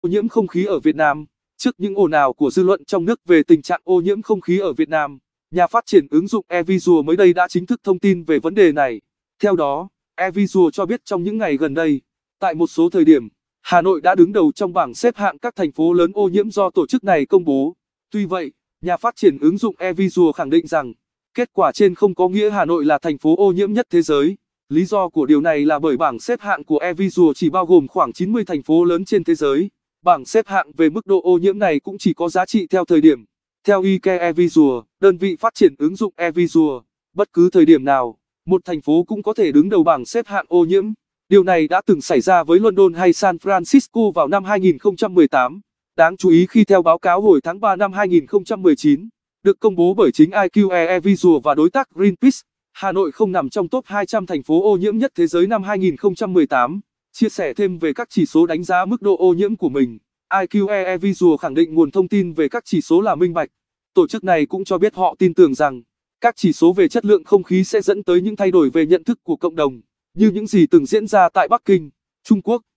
ô nhiễm không khí ở Việt Nam. Trước những ồn ào của dư luận trong nước về tình trạng ô nhiễm không khí ở Việt Nam, nhà phát triển ứng dụng eVisual mới đây đã chính thức thông tin về vấn đề này. Theo đó, eVisual cho biết trong những ngày gần đây, tại một số thời điểm, Hà Nội đã đứng đầu trong bảng xếp hạng các thành phố lớn ô nhiễm do tổ chức này công bố. Tuy vậy, nhà phát triển ứng dụng eVisual khẳng định rằng, kết quả trên không có nghĩa Hà Nội là thành phố ô nhiễm nhất thế giới. Lý do của điều này là bởi bảng xếp hạng của eVisual chỉ bao gồm khoảng 90 thành phố lớn trên thế giới. Bảng xếp hạng về mức độ ô nhiễm này cũng chỉ có giá trị theo thời điểm. Theo IKE Evisual, đơn vị phát triển ứng dụng Evisual, bất cứ thời điểm nào, một thành phố cũng có thể đứng đầu bảng xếp hạng ô nhiễm. Điều này đã từng xảy ra với London hay San Francisco vào năm 2018. Đáng chú ý khi theo báo cáo hồi tháng 3 năm 2019, được công bố bởi chính IQE Visual và đối tác Greenpeace, Hà Nội không nằm trong top 200 thành phố ô nhiễm nhất thế giới năm 2018. Chia sẻ thêm về các chỉ số đánh giá mức độ ô nhiễm của mình, IQE e Visual khẳng định nguồn thông tin về các chỉ số là minh bạch. Tổ chức này cũng cho biết họ tin tưởng rằng các chỉ số về chất lượng không khí sẽ dẫn tới những thay đổi về nhận thức của cộng đồng, như những gì từng diễn ra tại Bắc Kinh, Trung Quốc.